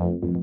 Thank you.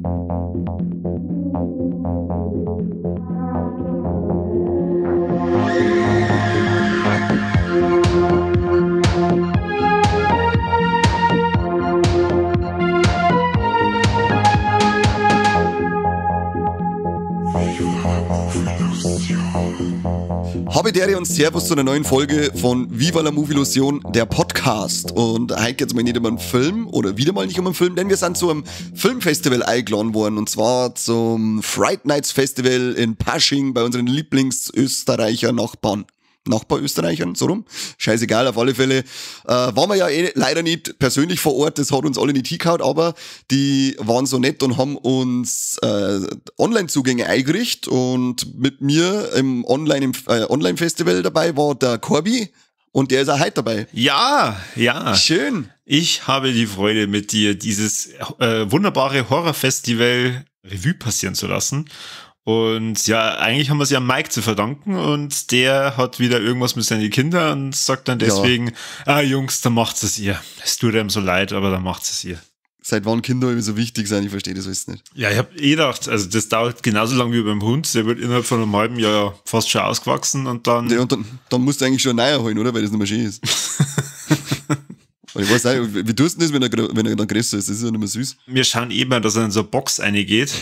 Habitäre und Servus zu einer neuen Folge von Viva la Movie Illusion, der Podcast. Und heute geht es mal nicht um einen Film oder wieder mal nicht um einen Film, denn wir sind zu einem Filmfestival eingeladen worden und zwar zum Fright Nights Festival in Pasching bei unseren Lieblingsösterreicher Nachbarn. Nachbarösterreichern, so rum. Scheißegal, auf alle Fälle. Äh, waren wir ja eh leider nicht persönlich vor Ort, das hat uns alle nicht hingehauen, aber die waren so nett und haben uns äh, Online-Zugänge eingerichtet und mit mir im äh, Online-Festival äh, Online dabei war der Corby und der ist auch heute dabei. Ja, ja. Schön. Ich habe die Freude mit dir, dieses äh, wunderbare Horror-Festival Revue passieren zu lassen und ja, eigentlich haben wir es ja Mike zu verdanken und der hat wieder irgendwas mit seinen Kindern und sagt dann deswegen, ja. ah Jungs, dann macht es ihr. Es tut einem so leid, aber dann macht es ihr. Seit wann Kinder immer so wichtig sind, ich verstehe das alles nicht. Ja, ich habe eh gedacht, also das dauert genauso lange wie beim Hund. Der wird innerhalb von einem halben Jahr fast schon ausgewachsen und dann. Ja, und dann, dann musst du eigentlich schon neuer holen, oder? Weil das nicht mehr schön ist. Und ich weiß auch, wie tust du das, wenn er, wenn er dann größer ist? Das ist ja nicht mehr süß. Wir schauen eben, eh dass er in so eine Box reingeht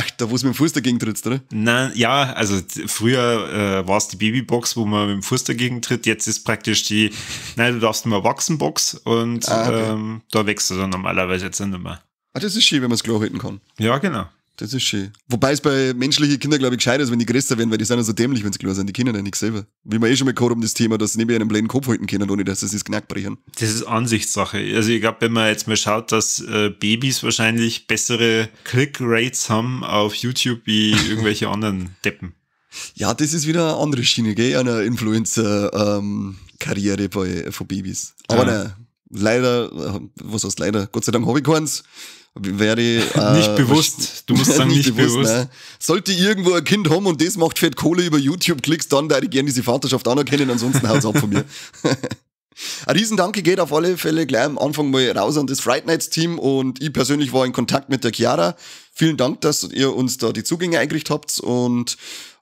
Ach, da wo es mit dem Fuß dagegen trittst, oder? Nein, ja, also früher äh, war es die Babybox, wo man mit dem Fuß dagegen tritt. Jetzt ist praktisch die, nein, du darfst nur wachsen Box und ah, okay. ähm, da wächst du dann normalerweise jetzt nicht mehr. Ah, das ist schön, wenn man es klar halten kann. Ja, genau. Das ist schön. Wobei es bei menschlichen Kindern, glaube ich, gescheit ist, wenn die größer werden, weil die sind ja so dämlich, wenn sie klar sind. Die können ja nicht selber. Wie wir eh schon mal gehört haben, das Thema, dass sie neben ihren blinden Kopf halten können, ohne dass sie das Knack brechen. Das ist Ansichtssache. Also ich glaube, wenn man jetzt mal schaut, dass äh, Babys wahrscheinlich bessere Click-Rates haben auf YouTube wie irgendwelche anderen Deppen. Ja, das ist wieder eine andere Schiene, gell, Eine Influencer-Karriere ähm, von Babys. Aber ja. ne, leider, äh, was heißt leider, Gott sei Dank habe ich keins wäre. Äh, nicht bewusst. Du musst sagen, nicht, bewusst. bewusst. Sollte irgendwo ein Kind haben und das macht fett Kohle über youtube klickst dann würde ich gerne diese Vaterschaft anerkennen, ansonsten haut's ab von mir. Ein Riesendanke geht auf alle Fälle gleich am Anfang mal raus an das Fright Nights Team und ich persönlich war in Kontakt mit der Chiara. Vielen Dank, dass ihr uns da die Zugänge eingerichtet habt und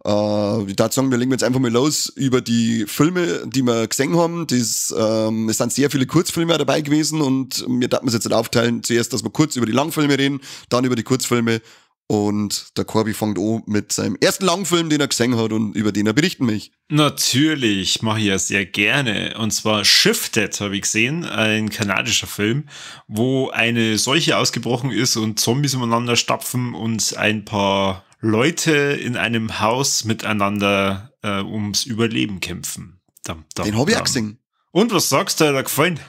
äh, ich würde sagen, wir legen jetzt einfach mal los über die Filme, die wir gesehen haben. Das, ähm, es sind sehr viele Kurzfilme dabei gewesen und wir dachten es jetzt aufteilen. Zuerst, dass wir kurz über die Langfilme reden, dann über die Kurzfilme und der Corby fängt an mit seinem ersten Langfilm, den er gesehen hat und über den er berichten mich. Natürlich, mache ich ja sehr gerne. Und zwar Shifted habe ich gesehen, ein kanadischer Film, wo eine Seuche ausgebrochen ist und Zombies umeinander stapfen und ein paar Leute in einem Haus miteinander äh, ums Überleben kämpfen. Dam, dam, Den habe ich auch gesehen. Und was sagst du da gefallen?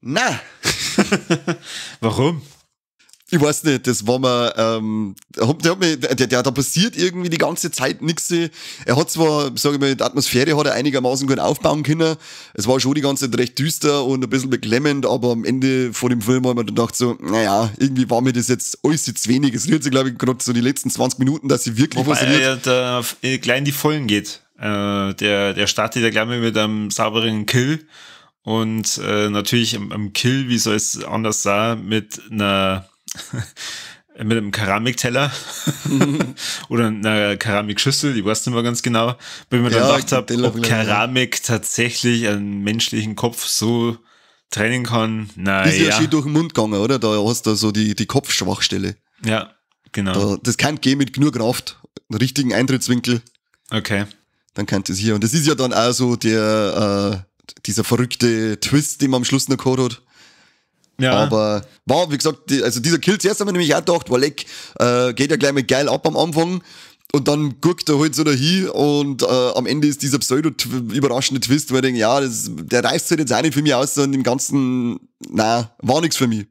Na. Warum? ich weiß nicht, das war mal, ähm, der, hat mir, der, der, da passiert irgendwie die ganze Zeit nichts. Er hat zwar, sage ich mal, die Atmosphäre hat er einigermaßen gut aufbauen können. Es war schon die ganze Zeit recht düster und ein bisschen beklemmend, aber am Ende von dem Film haben wir dann gedacht so, naja, irgendwie war mir das jetzt alles jetzt wenig. Es rührt sich, glaube ich, gerade so die letzten 20 Minuten, dass sie wirklich Wobei er da klein eh die Vollen geht. Äh, der, der startet ja gleich mal mit einem sauberen Kill und äh, natürlich am, am Kill, wie soll es anders sein, mit einer mit einem Keramikteller oder einer Keramikschüssel, ich weiß nicht mehr ganz genau, weil ich ja, dann gedacht habe, ob Keramik ja. tatsächlich einen menschlichen Kopf so trennen kann. Naja. Ist ja schon durch den Mund gegangen, oder? Da hast du so die, die Kopfschwachstelle. Ja, genau. Da, das kann gehen mit genug Kraft, einen richtigen Eintrittswinkel. Okay. Dann kann es hier. Und das ist ja dann auch so der, äh, dieser verrückte Twist, den man am Schluss noch gehört hat ja. Aber war, wie gesagt, die, also dieser Kill zuerst haben wir nämlich auch gedacht, war leck, äh, geht ja gleich mal geil ab am Anfang. Und dann guckt er halt so dahin und äh, am Ende ist dieser pseudo-überraschende Twist, wo ich denke, ja, das, der reißt halt jetzt auch nicht für mich aus sondern im Ganzen, na, war nichts für mich.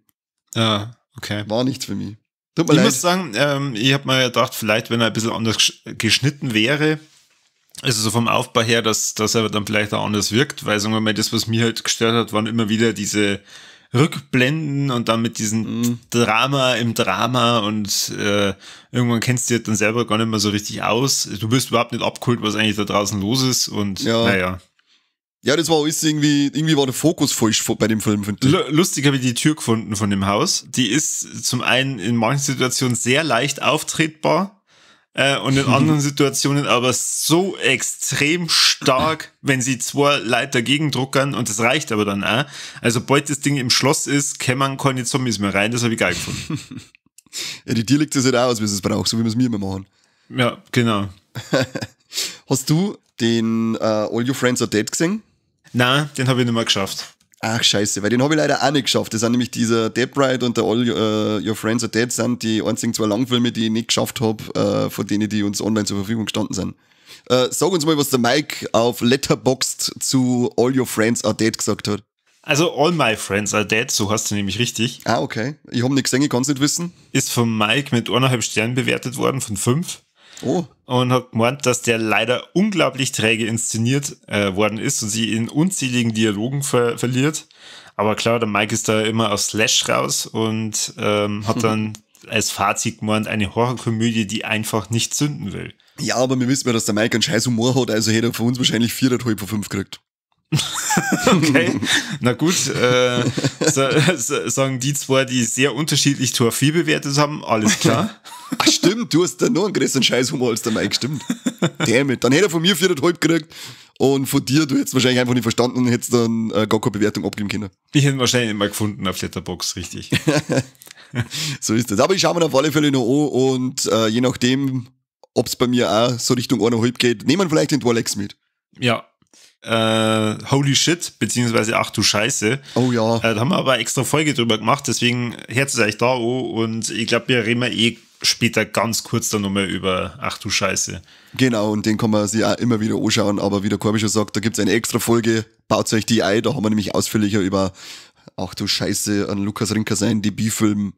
Ja, okay. War nichts für mich. Tut mir ich leid. muss sagen, ähm, ich habe mir gedacht, vielleicht, wenn er ein bisschen anders geschnitten wäre, also so vom Aufbau her, dass, dass er dann vielleicht auch anders wirkt, weil sagen wir mal, das, was mir halt gestört hat, waren immer wieder diese Rückblenden und dann mit diesem mhm. Drama im Drama und äh, irgendwann kennst du dich dann selber gar nicht mehr so richtig aus. Du bist überhaupt nicht abgeholt, was eigentlich da draußen los ist und ja. naja. Ja, das war alles irgendwie, irgendwie war der Fokus falsch bei dem Film, finde ich. Lustig habe ich die Tür gefunden von dem Haus. Die ist zum einen in manchen Situationen sehr leicht auftretbar äh, und in anderen Situationen aber so extrem stark, wenn sie zwei Leute dagegen druckern und das reicht aber dann auch. Also, bald das Ding im Schloss ist, kämmern keine Zombies mehr rein, das habe ich geil gefunden. ja, die dir liegt das halt auch aus, wie es braucht, so wie wir es mir immer machen. Ja, genau. Hast du den uh, All Your Friends Are Dead gesehen? Nein, den habe ich nicht mehr geschafft. Ach, scheiße, weil den habe ich leider auch nicht geschafft. Das sind nämlich dieser Dead Ride und der All Your, uh, äh, Your Friends Are Dead sind die einzigen zwei Langfilme, die ich nicht geschafft habe, uh, äh, von denen, die uns online zur Verfügung gestanden sind. Uh, sag uns mal, was der Mike auf Letterboxd zu All Your Friends Are Dead gesagt hat. Also All My Friends Are Dead, so hast du nämlich richtig. Ah, okay. Ich habe nichts gesehen, ich kann es nicht wissen. Ist von Mike mit eineinhalb Sternen bewertet worden von fünf. Oh. Und hat gemeint, dass der leider unglaublich träge inszeniert äh, worden ist und sie in unzähligen Dialogen ver verliert. Aber klar, der Mike ist da immer auf Slash raus und ähm, hat hm. dann als Fazit gemeint, eine Horrorkomödie, die einfach nicht zünden will. Ja, aber wir wissen ja, dass der Mike einen scheiß Humor hat, also hätte er von uns wahrscheinlich viereinhalb von fünf gekriegt. okay, na gut, äh, so, so, sagen die zwei, die sehr unterschiedlich Tor 4 bewertet haben, alles klar. Ach stimmt, du hast da noch einen größeren Scheiß Humor als der Mike, stimmt. Damit, dann hätte er von mir 4,5 gekriegt und von dir, du hättest wahrscheinlich einfach nicht verstanden und hättest dann äh, gar keine Bewertung abgeben können. Ich hätte wahrscheinlich immer gefunden auf Letterbox, richtig. so ist das. Aber ich schaue mir auf alle Fälle noch an und äh, je nachdem, ob es bei mir auch so Richtung 1,5 geht, nehmen wir vielleicht den Dwalex mit. Ja, äh, Holy Shit, beziehungsweise Ach du Scheiße. Oh ja. Äh, da haben wir aber extra Folge drüber gemacht, deswegen hört es euch da oh, und ich glaube, wir reden wir eh später ganz kurz dann nochmal über Ach du Scheiße. Genau, und den kann man sich auch immer wieder anschauen, aber wie der Korbi schon sagt, da gibt es eine extra Folge, baut euch die ein, da haben wir nämlich ausführlicher über Ach du Scheiße an Lukas Rinker seinen Debütfilm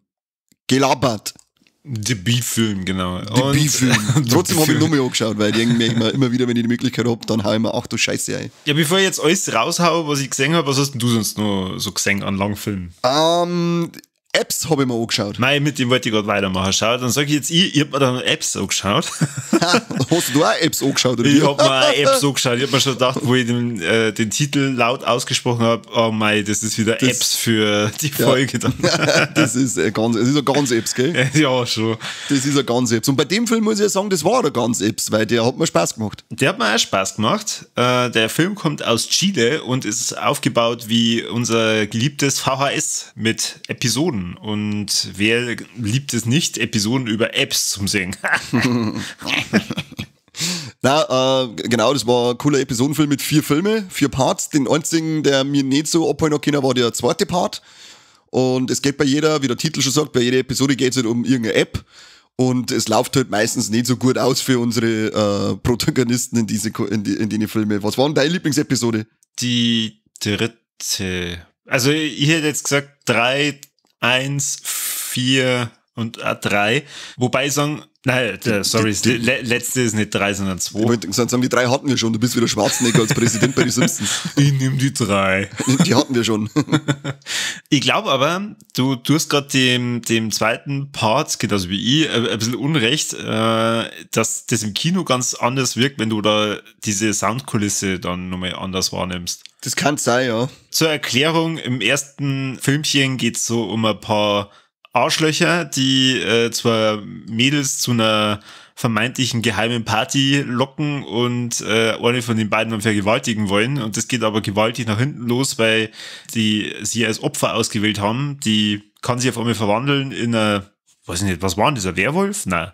gelabert. Debütfilm, genau. Debütfilm. Trotzdem habe ich nur nochmal angeschaut, weil ich denke immer, immer wieder, wenn ich die Möglichkeit habe, dann haue ich mir, ach du Scheiße ein. Ja, bevor ich jetzt alles raushaue, was ich gesehen habe, was hast denn du sonst noch so gesehen an Langfilmen? Ähm, Apps habe ich mir angeschaut. Nein, mit dem wollte ich gerade weitermachen. Schau, dann sage ich jetzt, ich, ich habe mir dann Apps angeschaut. hast du auch Apps angeschaut? Oder? Ich habe mir auch Apps angeschaut. Ich habe mir schon gedacht, wo ich den, äh, den Titel laut ausgesprochen habe, oh mein, das ist wieder das, Apps für die ja. Folge dann. das ist ein äh, ganz, das ist ein ganz Apps, gell? Ja, schon. Das ist ein ganz Apps. Und bei dem Film muss ich ja sagen, das war ein ganz Apps, weil der hat mir Spaß gemacht. Der hat mir auch Spaß gemacht. Äh, der Film kommt aus Chile und ist aufgebaut wie unser geliebtes VHS mit Episoden. Episoden. Und wer liebt es nicht, Episoden über Apps zum Singen? Na, äh, genau, das war ein cooler Episodenfilm mit vier Filmen, vier Parts. Den einzigen, der mir nicht so abholen kann, war der zweite Part. Und es geht bei jeder, wie der Titel schon sagt, bei jeder Episode geht es halt um irgendeine App. Und es läuft halt meistens nicht so gut aus für unsere äh, Protagonisten in, diese, in, die, in den Filme. Was war denn deine Lieblingsepisode? Die dritte. Also ich hätte jetzt gesagt drei, 1, 4 und A3. Äh, Wobei ich sagen, Nein, sorry, die, die, letzte ist nicht drei, sondern zwei. Ich wollte sagen, die drei hatten wir schon. Du bist wieder Schwarzenegger als Präsident bei den Simpsons. Ich nehme die drei. Die hatten wir schon. ich glaube aber, du tust gerade dem, dem zweiten Part, genauso wie ich, äh, ein bisschen Unrecht, äh, dass das im Kino ganz anders wirkt, wenn du da diese Soundkulisse dann nochmal anders wahrnimmst. Das kann sein, ja. Zur Erklärung, im ersten Filmchen geht's so um ein paar Arschlöcher, die äh, zwar Mädels zu einer vermeintlichen geheimen Party locken und äh, eine von den beiden dann vergewaltigen wollen. Und das geht aber gewaltig nach hinten los, weil die sie als Opfer ausgewählt haben. Die kann sich auf einmal verwandeln in eine, weiß ich nicht, was war denn das, ein Werwolf? Nein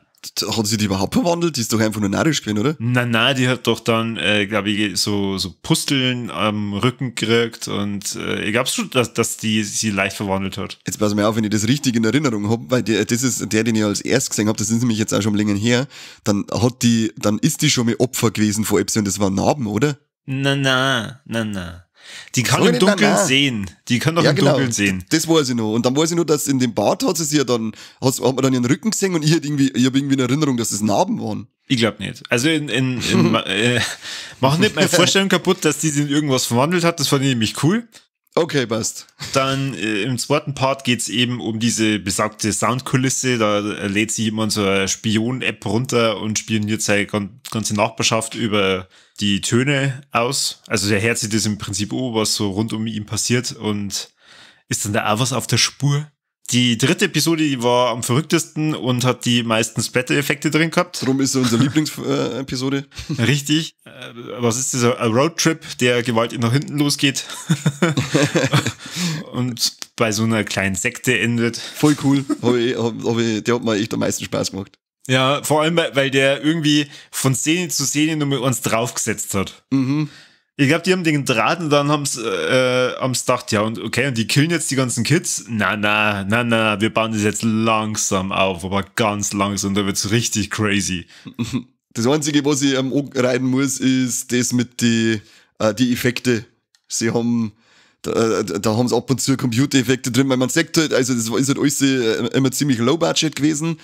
hat sie die überhaupt verwandelt? Die ist doch einfach nur narrisch gewesen, oder? Nein, nein, die hat doch dann, äh, glaube ich, so, so Pusteln am Rücken gekriegt und äh, ich glaube schon, dass, dass die sie leicht verwandelt hat. Jetzt pass mal auf, wenn ich das richtig in Erinnerung habe, weil die, das ist der, den ich als erst gesehen habe, das ist nämlich jetzt auch schon länger her, dann hat die, dann ist die schon mal Opfer gewesen vor Epsi und das war Narben, oder? Na, na, na, na. Die kann so im Dunkeln nein, sehen. Die kann doch ja, im genau. Dunkeln sehen. Das weiß ich noch. Und dann weiß ich nur, dass in dem Bart hat sie ja dann, hat, man dann ihren Rücken gesehen und ich habe irgendwie, ich hab irgendwie eine Erinnerung, dass das Narben waren. Ich glaube nicht. Also in, in, in äh, mach nicht meine Vorstellung kaputt, dass die sich in irgendwas verwandelt hat. Das fand ich nämlich cool. Okay, passt. Dann äh, im zweiten Part geht es eben um diese besagte Soundkulisse. Da äh, lädt sich jemand so eine Spion-App runter und spioniert seine ganze Nachbarschaft über die Töne aus. Also der Herz sieht das im Prinzip oh, was so rund um ihn passiert und ist dann da auch was auf der Spur. Die dritte Episode, die war am verrücktesten und hat die meisten Splatter-Effekte drin gehabt. Darum ist sie unsere Lieblingsepisode. Äh, Richtig. Äh, was ist das? dieser Roadtrip, der gewaltig nach hinten losgeht und bei so einer kleinen Sekte endet? Voll cool. Hab ich, hab, hab ich, der hat mir echt am meisten Spaß gemacht. Ja, vor allem, weil der irgendwie von Szene zu Szene nur mit uns draufgesetzt hat. Mhm. Ich glaube, die haben den Draht und dann haben sie äh, haben's gedacht, ja, und okay, und die killen jetzt die ganzen Kids. Na, na, na, na, wir bauen das jetzt langsam auf, aber ganz langsam, da wird's richtig crazy. Das Einzige, was ich am ähm, rein muss, ist das mit die, äh, die Effekte. Sie haben, da, äh, da haben sie ab und zu Computereffekte drin, weil man sagt halt, also das ist halt alles äh, immer ziemlich low budget gewesen.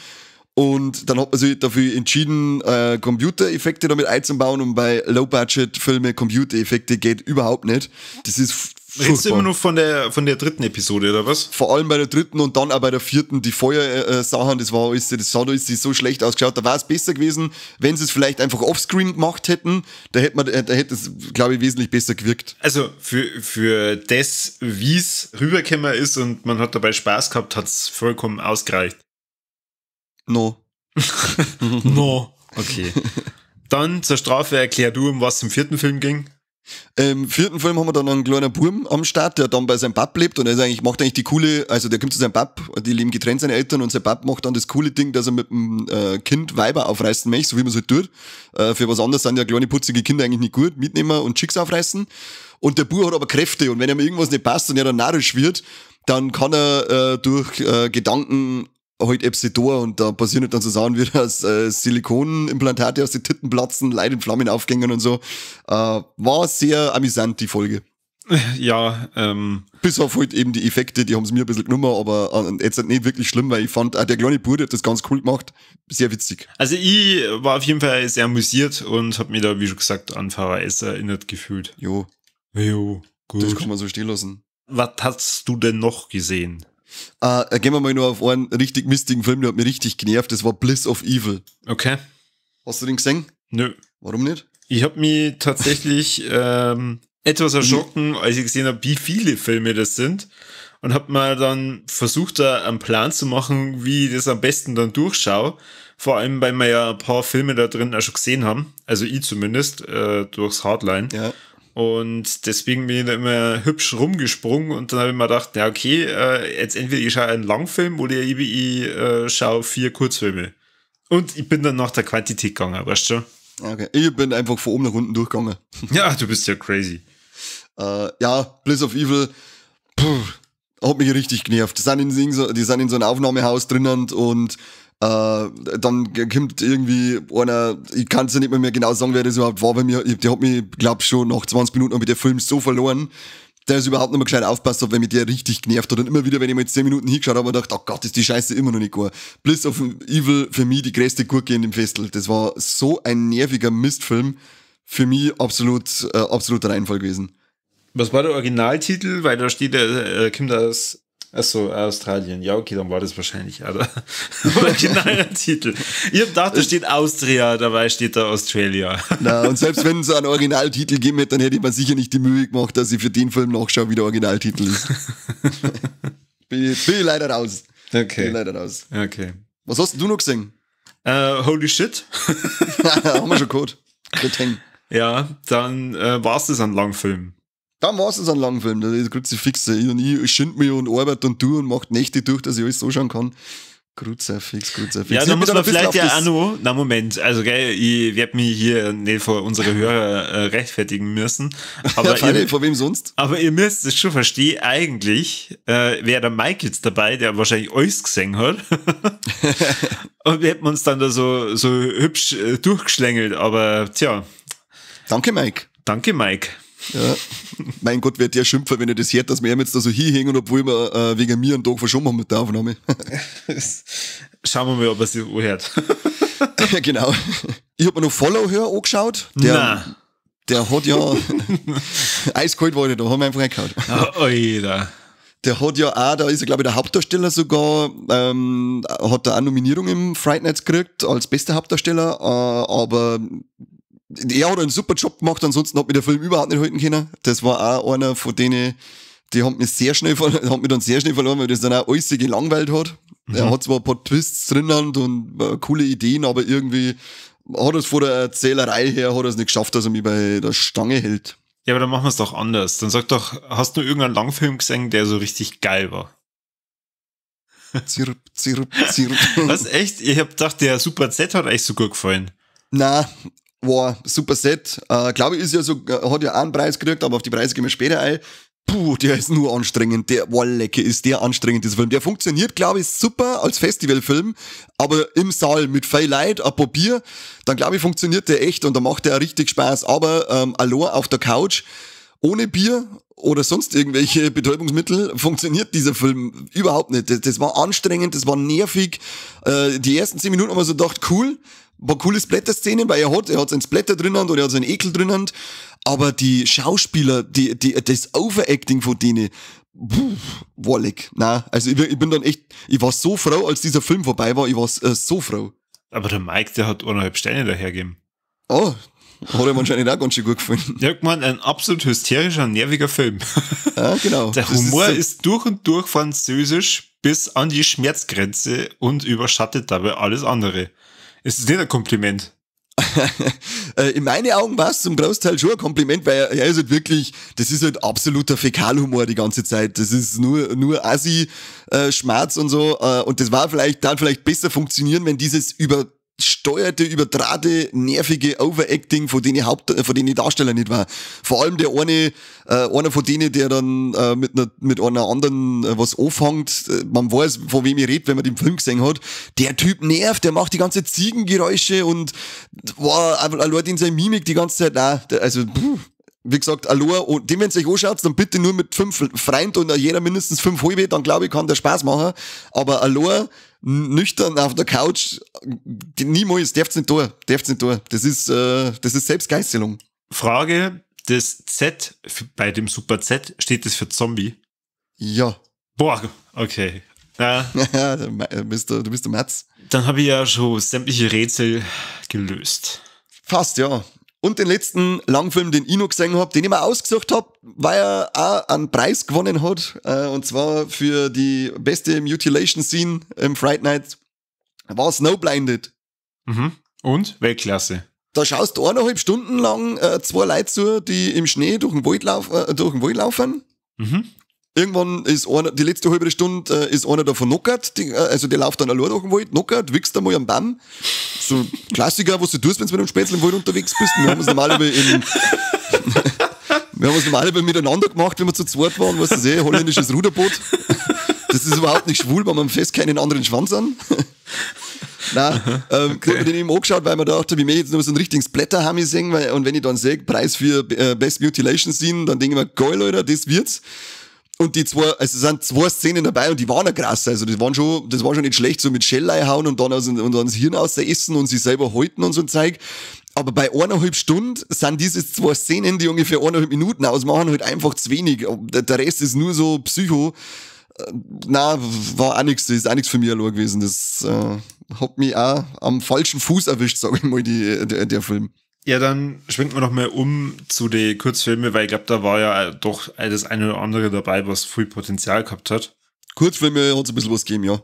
Und dann hat man sich dafür entschieden, äh, Computereffekte damit einzubauen und bei Low-Budget-Filme Computereffekte geht überhaupt nicht. Das ist Redest du immer nur von der, von der dritten Episode, oder was? Vor allem bei der dritten und dann auch bei der vierten, die Feuersachen, äh, äh, das war alles, das sah da ist so schlecht ausgeschaut. Da war es besser gewesen, wenn sie es vielleicht einfach offscreen gemacht hätten. Da hätte man, da hätte es, glaube ich, wesentlich besser gewirkt. Also für, für das, wie es rübergekommen ist und man hat dabei Spaß gehabt, hat es vollkommen ausgereicht. No. no. Okay. Dann zur Strafe erklär du, um was im vierten Film ging. Im vierten Film haben wir dann einen kleinen Burm am Start, der dann bei seinem Pap lebt und er ist eigentlich, macht eigentlich die coole, also der kommt zu seinem Pap, die leben getrennt seine Eltern und sein Pap macht dann das coole Ding, dass er mit dem äh, Kind Weiber aufreißen möchte, so wie man es halt tut. Äh, für was anderes sind ja kleine putzige Kinder eigentlich nicht gut, mitnehmen und Chicks aufreißen. Und der Bur hat aber Kräfte und wenn ihm irgendwas nicht passt und er dann narrisch wird, dann kann er äh, durch äh, Gedanken halt Epsidor und da passieren halt dann so Sachen wie, dass äh, Silikonimplantate aus den Titten platzen, Leid in Flammen aufgängen und so. Äh, war sehr amüsant, die Folge. Ja, ähm. Bis auf halt eben die Effekte, die haben es mir ein bisschen genommen, aber äh, jetzt nicht wirklich schlimm, weil ich fand, auch äh, der kleine Bruder hat das ganz cool gemacht. Sehr witzig. Also ich war auf jeden Fall sehr amüsiert und habe mich da, wie schon gesagt, an Pfarrer erinnert gefühlt. Jo. Jo, gut. Das kann man so stehen lassen. Was hast du denn noch gesehen? Äh, äh, gehen wir mal nur auf einen richtig mistigen Film, der hat mich richtig genervt. Das war Bliss of Evil. Okay. Hast du den gesehen? Nö. Warum nicht? Ich habe mich tatsächlich ähm, etwas erschrocken, als ich gesehen habe, wie viele Filme das sind. Und habe mal dann versucht, da einen Plan zu machen, wie ich das am besten dann durchschaue. Vor allem, weil wir ja ein paar Filme da drin auch schon gesehen haben. Also ich zumindest, äh, durchs Hardline. Ja. Und deswegen bin ich da immer hübsch rumgesprungen und dann habe ich mir gedacht, ja okay, äh, jetzt entweder ich schaue einen Langfilm oder ich, ich äh, schaue vier Kurzfilme. Und ich bin dann nach der Quantität gegangen, weißt du? Okay, ich bin einfach von oben nach unten durchgegangen. ja, du bist ja crazy. Äh, ja, Bliss of Evil, puh, hat mich richtig genervt. Die sind in so, die sind in so einem Aufnahmehaus drinnen und äh, dann kommt irgendwie einer, ich kann es ja nicht mehr, genau sagen, wer das überhaupt war bei mir. der hat mich, glaub schon nach 20 Minuten mit dem Film so verloren, der ist überhaupt nicht mehr gescheit aufpasst hat, weil mich der richtig genervt hat. Und immer wieder, wenn ich mal jetzt 10 Minuten hingeschaut habe, habe ich gedacht, oh Gott, ist die Scheiße immer noch nicht gut. Bliss of Evil, für mich die größte Gurke in dem Festel. Das war so ein nerviger Mistfilm. Für mich absolut, äh, absoluter Reinfall gewesen. Was war der Originaltitel? Weil da steht, äh, äh kommt aus Achso, Australien. Ja, okay, dann war das wahrscheinlich aber originaler Titel. Ich habe gedacht, da steht Austria, dabei steht da Australia. Na, und selbst wenn es einen Originaltitel geben hätte, dann hätte ich mir sicher nicht die Mühe gemacht, dass ich für den Film nachschaue, wie der Originaltitel ist. bin, bin leider raus. Okay. Bin leider raus. Okay. Was hast denn du noch gesehen? Uh, holy shit. Haben wir schon gehört. Ja, dann äh, war es das an Langfilmen. Dann war es so ein Langfilm, da ist Kruzifixe. Ich und ich schind mich und arbeite und tue und macht Nächte durch, dass ich alles so schauen kann. Kruzifix, Kruzifix. Ja, da muss man vielleicht ja auch noch, na Moment, also gell, ich werde mich hier nicht vor unsere Hörer äh, rechtfertigen müssen. Aber ja, ihr, vor wem sonst? Aber ihr müsst es schon verstehen, eigentlich äh, wäre der Mike jetzt dabei, der wahrscheinlich alles gesehen hat. Und wir hätten uns dann da so, so hübsch äh, durchgeschlängelt, aber tja. Danke, Mike. Danke, Mike. Ja. Mein Gott, wer der schimpfen, wenn ihr das hört, dass wir jetzt da so hinhängen, obwohl wir äh, wegen mir einen Tag verschoben haben mit der Aufnahme. Schauen wir mal, ob er sich anhört. ja, genau. Ich habe mir noch Follow Hör angeschaut. Der, Nein. der hat ja eiskalt war der da, haben wir einfach reingehauen. Oh, ah, Der hat ja auch, da ist er, glaube ich, der Hauptdarsteller sogar, ähm, hat da auch Nominierung im Fright Nights gekriegt als bester Hauptdarsteller, äh, aber er hat einen super Job gemacht, ansonsten hat mir der Film überhaupt nicht halten können. Das war auch einer von denen, die haben mich sehr schnell, haben mich dann sehr schnell verloren, weil das dann auch alles gelangweilt hat. Mhm. Er hat zwar ein paar Twists drinnen und äh, coole Ideen, aber irgendwie hat es vor der Erzählerei her, hat es nicht geschafft, dass er mich bei der Stange hält. Ja, aber dann machen wir es doch anders. Dann sag doch, hast du irgendeinen Langfilm gesehen, der so richtig geil war? Zirp, zirp, zirp. Was, echt? Ich hab gedacht, der Super Z hat euch so gut gefallen. Na, war super Set. Äh, glaube ich, ist ja so, äh, hat ja auch einen Preis gekriegt, aber auf die Preise gehen wir später ein. Puh, der ist nur anstrengend. Der Wallecke oh, ist der anstrengend, dieser Film. Der funktioniert, glaube ich, super als Festivalfilm, aber im Saal mit viel Leid, ein paar Bier, dann glaube ich, funktioniert der echt und da macht der richtig Spaß. Aber ähm, Alor auf der Couch, ohne Bier oder sonst irgendwelche Betäubungsmittel funktioniert dieser Film überhaupt nicht. Das, das war anstrengend, das war nervig. Äh, die ersten zehn Minuten haben wir so gedacht, cool, war coole Splatter-Szenen, weil er hat, er hat seinen Splatter drinnen oder er hat seinen Ekel drinnen. Aber die Schauspieler, die, die, das Overacting von denen, Puh, wallig. Na, also ich, ich, bin dann echt, ich war so froh, als dieser Film vorbei war, ich war äh, so froh. Aber der Mike, der hat eineinhalb Sterne dahergegeben. Oh, hat er wahrscheinlich auch ganz schön gut gefunden. Irgendwann ein absolut hysterischer, nerviger Film. Ja, genau. Der Humor ist, so ist, durch und durch französisch bis an die Schmerzgrenze und überschattet dabei alles andere. Es ist nicht ein Kompliment. Äh, in meinen Augen war es zum Großteil schon ein Kompliment, weil er, ist halt wirklich, das ist halt absoluter Fäkalhumor die ganze Zeit. Das ist nur, nur Assi, äh, Schmerz und so. Äh, und das war vielleicht, dann vielleicht besser funktionieren, wenn dieses über steuerte, übertrate, nervige Overacting von denen Haupt, äh, von denen Darsteller nicht war. Vor allem der eine, äh, einer von denen, der dann äh, mit, einer, mit einer anderen äh, was anfängt, äh, man weiß, von wem ich rede, wenn man den Film gesehen hat, der Typ nervt, der macht die ganze Ziegengeräusche und war wow, Leute in seiner Mimik die ganze Zeit, auch, also pff, wie gesagt, Aloha und dem, wenn ihr euch anschaut, dann bitte nur mit fünf Freunden und jeder mindestens fünf halbe, dann glaube ich, kann der Spaß machen. Aber Aloha, nüchtern auf der Couch, niemals, darf's nicht da, darf's nicht da. Das ist, äh, das ist Selbstgeißelung. Frage, das Z bei dem Super Z, steht das für Zombie? Ja. Boah, okay. Äh, äh du, bist der, du bist der Matz. Dann habe ich ja schon sämtliche Rätsel gelöst. Fast, ja. Und den letzten Langfilm, den ich noch gesehen habe, den ich mir ausgesucht habe, weil er auch einen Preis gewonnen hat. Äh, und zwar für die beste Mutilation Scene im Fright Night war Snowblinded. Mhm. Und? Weltklasse. Da schaust du eineinhalb Stunden lang äh, zwei Leute zu, die im Schnee durch den Wald, lauf, äh, durch den Wald laufen. Mhm. Irgendwann ist einer, die letzte halbe Stunde äh, ist einer davon knockert, die, äh, also der läuft dann allein durch den Wald, knockert, wächst einmal am Baum. So Klassiker, was du tust, wenn du mit einem Spätzle im Wald unterwegs bist. Wir haben uns normalerweise in, wir haben uns normalerweise miteinander gemacht, wenn wir zu zweit waren, weißt du eh, holländisches Ruderboot. Das ist überhaupt nicht schwul, weil man fest keinen anderen Schwanz an. Nein, Aha, ähm, okay. habe den eben angeschaut, weil man dachte, wir mir jetzt nur so ein richtiges splatter sehen, weil, und wenn ich dann sehe, Preis für äh, Best Mutilation Scene, dann denke ich mir, geil, Leute, das wird's. Und die zwei, also sind zwei Szenen dabei und die waren ja krass. Also das waren schon, das war schon nicht schlecht, so mit Schellei hauen und dann, aus, und dann das Hirn aus essen und sich selber halten und so ein Zeug. Aber bei eineinhalb Stunden sind diese zwei Szenen, die ungefähr eineinhalb Minuten ausmachen, halt einfach zu wenig. Der Rest ist nur so Psycho. Äh, na, war auch nichts, ist auch nichts für mich gewesen. Das äh, hat mich auch am falschen Fuß erwischt, sage ich mal, die, der, der Film. Ja, dann schwenken wir noch mal um zu den Kurzfilmen, weil ich glaube, da war ja doch das eine oder andere dabei, was viel Potenzial gehabt hat. Kurzfilme hat es ein bisschen was gegeben, ja.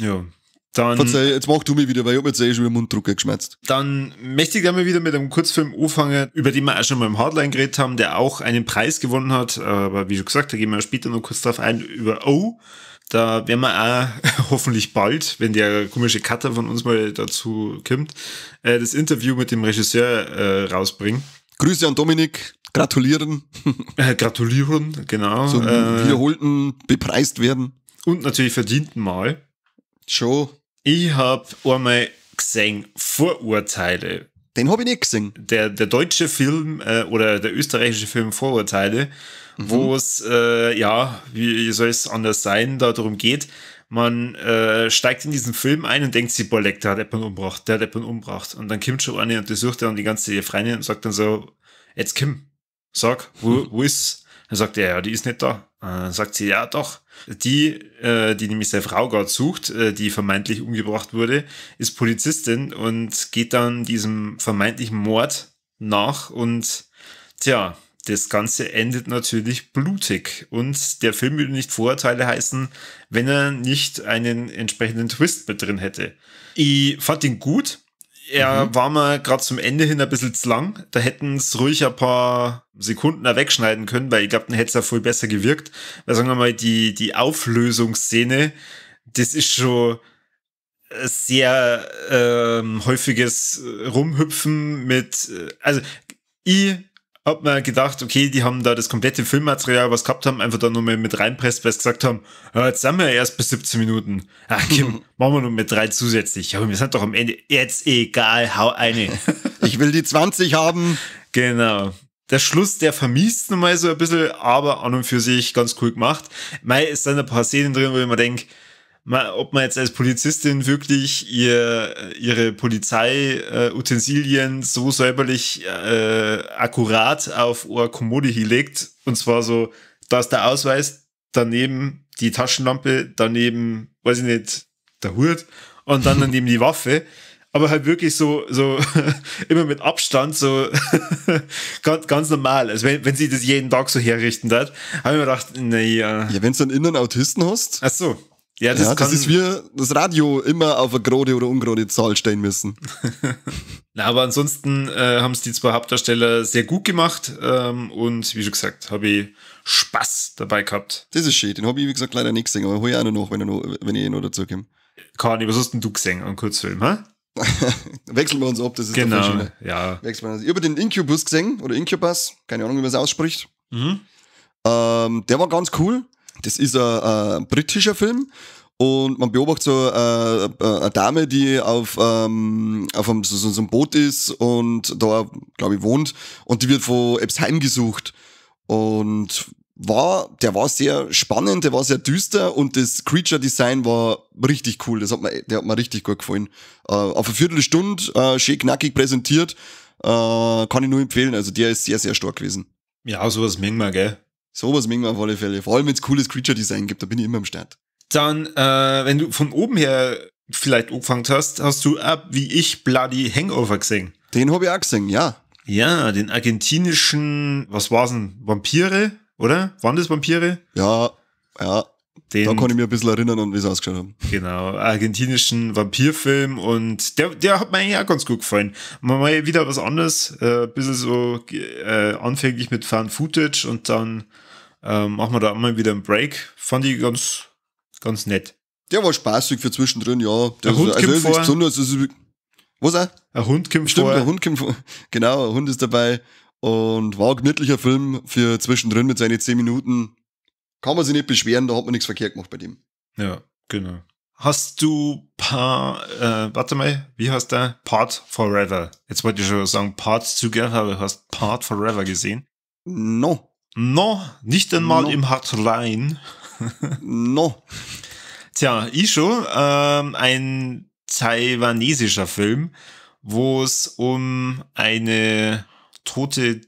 Ja. Dann, Verzeih, jetzt mach du mich wieder, weil ich habe jetzt eh schon wieder Munddrucker geschmerzt. Dann möchte ich gerne mal wieder mit einem Kurzfilm anfangen, über den wir auch schon mal im Hardline geredet haben, der auch einen Preis gewonnen hat. Aber wie schon gesagt, da gehen wir später noch kurz drauf ein, über O. Oh da werden wir auch hoffentlich bald, wenn der komische Cutter von uns mal dazu kommt, äh, das Interview mit dem Regisseur äh, rausbringen. Grüße an Dominik, gratulieren. Äh, gratulieren, genau. Zum wiederholten bepreist werden. Und natürlich verdienten Mal. Schon. Ich habe einmal gesehen Vorurteile. Den habe ich nicht gesehen. Der, der deutsche Film oder der österreichische Film Vorurteile mhm. wo es, äh, ja, wie soll es anders sein, da darum geht, man äh, steigt in diesen Film ein und denkt sich, boah, leck, der hat Eppon umgebracht, der hat Eppon umgebracht. Und dann kommt schon eine und durchsucht dann die ganze Freundin und sagt dann so, jetzt Kim, sag, wo, wo ist? Dann sagt er, ja, die ist nicht da. Äh, dann sagt sie, ja, doch. Die, äh, die nämlich seine Frau gerade sucht, äh, die vermeintlich umgebracht wurde, ist Polizistin und geht dann diesem vermeintlichen Mord nach und, tja, das Ganze endet natürlich blutig. Und der Film würde nicht Vorurteile heißen, wenn er nicht einen entsprechenden Twist mit drin hätte. Ich fand ihn gut. Er mhm. war mal gerade zum Ende hin ein bisschen zu lang. Da hätten es ruhig ein paar Sekunden da wegschneiden können, weil ich glaube, dann hätte es ja voll besser gewirkt. Weil sagen wir mal, die, die Auflösungsszene, das ist schon sehr ähm, häufiges Rumhüpfen mit, äh, also ich hat man gedacht, okay, die haben da das komplette Filmmaterial, was gehabt haben, einfach da nochmal mit reinpresst, weil sie gesagt haben, jetzt sind wir ja erst bis 17 Minuten. Ach, okay, machen wir nur mit drei zusätzlich. Aber wir sind doch am Ende, jetzt egal, hau eine. ich will die 20 haben. Genau. Der Schluss, der vermisst nochmal so ein bisschen, aber an und für sich ganz cool gemacht. Mei, ist dann ein paar Szenen drin, wo ich mir denke, ob man jetzt als Polizistin wirklich ihr, ihre Polizeiutensilien so säuberlich äh, akkurat auf eine Kommode hinlegt. Und zwar so, da ist der Ausweis, daneben die Taschenlampe, daneben, weiß ich nicht, der Hut und dann daneben die Waffe. Aber halt wirklich so, so immer mit Abstand, so ganz, ganz normal. Also wenn, wenn sie das jeden Tag so herrichten hat, habe ich mir gedacht, naja. Äh. Ja, wenn du einen inneren Autisten hast. Ach so. Ja, das, ja, das ist wir das Radio immer auf eine grode oder ungrode Zahl stehen müssen. Na, aber ansonsten äh, haben es die zwei Hauptdarsteller sehr gut gemacht ähm, und wie schon gesagt, habe ich Spaß dabei gehabt. Das ist schön, den habe ich wie gesagt leider nicht gesehen, aber hole ich auch noch, wenn, noch, wenn ich noch dazu komme. Kani, was hast denn du gesehen an Kurzfilm, hä? Wechseln wir uns ab, das ist genau, ne? ja. Wechseln wir uns. Über den Incubus gesehen oder Incubus, keine Ahnung, wie man es ausspricht. Mhm. Ähm, der war ganz cool. Das ist ein, ein äh, britischer Film und man beobachtet so äh, äh, eine Dame, die auf, ähm, auf einem, so, so einem Boot ist und da, glaube ich, wohnt und die wird von Epps heimgesucht. Und war, der war sehr spannend, der war sehr düster und das Creature Design war richtig cool. Das hat mir, der hat mir richtig gut gefallen. Äh, auf eine Viertelstunde, äh, schön knackig präsentiert, äh, kann ich nur empfehlen. Also der ist sehr, sehr stark gewesen. Ja, sowas mengen wir, gell? Sowas mögen wir auf alle Fälle. Vor allem, wenn es cooles Creature-Design gibt, da bin ich immer am Start. Dann, äh, wenn du von oben her vielleicht angefangen hast, hast du ab wie ich Bloody Hangover gesehen. Den habe ich auch gesehen, ja. Ja, den argentinischen, was war's denn? Vampire, oder? Waren das Vampire? Ja, ja. Den, da kann ich mir ein bisschen erinnern an, wie es ausgeschaut haben. Genau, argentinischen Vampirfilm und der, der hat mir eigentlich auch ganz gut gefallen. Mal wieder was anderes, äh, ein bisschen so äh, anfänglich mit Fan Footage und dann ähm, machen wir da mal wieder einen Break. Fand ich ganz, ganz nett. Der war spaßig für zwischendrin, ja. Der, der Hund also ist, also kommt vor. ist, was er? Ein Hund kommt Stimmt, vor. ein Hund kommt vor. Genau, ein Hund ist dabei. Und war ein gemütlicher Film für zwischendrin mit seinen 10 Minuten. Kann man sich nicht beschweren, da hat man nichts verkehrt gemacht bei dem. Ja, genau. Hast du paar, äh, warte mal, wie heißt der? Part Forever. Jetzt wollte ich schon sagen Part Together, aber du hast Part Forever gesehen? No. No, nicht einmal no. im Hartrein. no. Tja, Isho, ähm, ein taiwanesischer Film, wo es um eine tote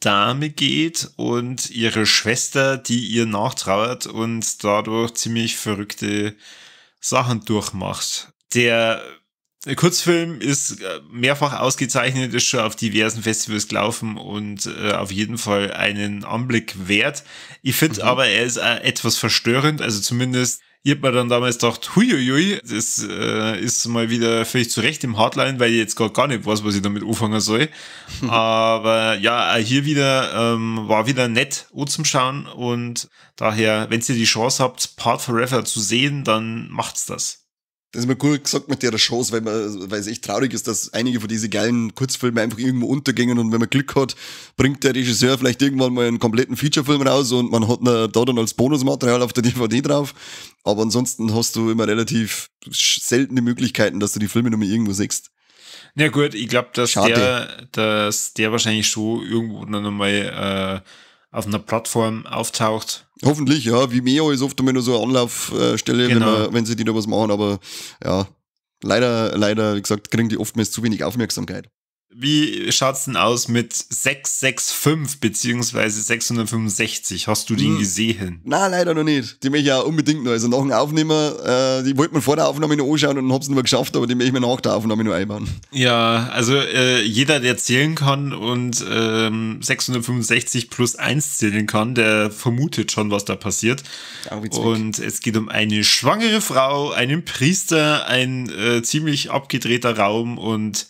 Dame geht und ihre Schwester, die ihr nachtrauert und dadurch ziemlich verrückte Sachen durchmacht. Der der äh, Kurzfilm ist äh, mehrfach ausgezeichnet, ist schon auf diversen Festivals gelaufen und äh, auf jeden Fall einen Anblick wert. Ich finde mhm. aber, er ist äh, etwas verstörend, also zumindest ich habe mir dann damals gedacht, huiuiui, das äh, ist mal wieder völlig zurecht im Hardline, weil ich jetzt gar, gar nicht weiß, was ich damit anfangen soll. Aber ja, hier wieder ähm, war wieder nett zum Schauen und daher, wenn ihr die Chance habt, Part Forever zu sehen, dann macht's das. Das ist mir gut gesagt mit der Shows, weil man, weil es echt traurig ist, dass einige von diesen geilen Kurzfilmen einfach irgendwo untergingen und wenn man Glück hat, bringt der Regisseur vielleicht irgendwann mal einen kompletten Featurefilm raus und man hat äh, da dann als Bonusmaterial auf der DVD drauf. Aber ansonsten hast du immer relativ seltene Möglichkeiten, dass du die Filme nochmal irgendwo siehst. Na ja gut, ich glaube, dass Schade. der, dass der wahrscheinlich schon irgendwo nochmal äh, auf einer Plattform auftaucht Hoffentlich, ja. Vimeo ist oft immer nur so eine Anlaufstelle, genau. wenn, man, wenn sie die da was machen, aber ja, leider, leider, wie gesagt, kriegen die oftmals zu wenig Aufmerksamkeit. Wie schaut's denn aus mit 665 beziehungsweise 665? Hast du den hm. gesehen? Na, leider noch nicht. Die möchte ich ja unbedingt noch. Also nach dem Aufnehmer, äh, die wollte man vor der Aufnahme noch anschauen und hab's nicht mehr geschafft, aber die möchte ich mir nach der Aufnahme noch einbauen. Ja, also äh, jeder, der zählen kann und ähm, 665 plus 1 zählen kann, der vermutet schon, was da passiert. Und es geht um eine schwangere Frau, einen Priester, ein äh, ziemlich abgedrehter Raum und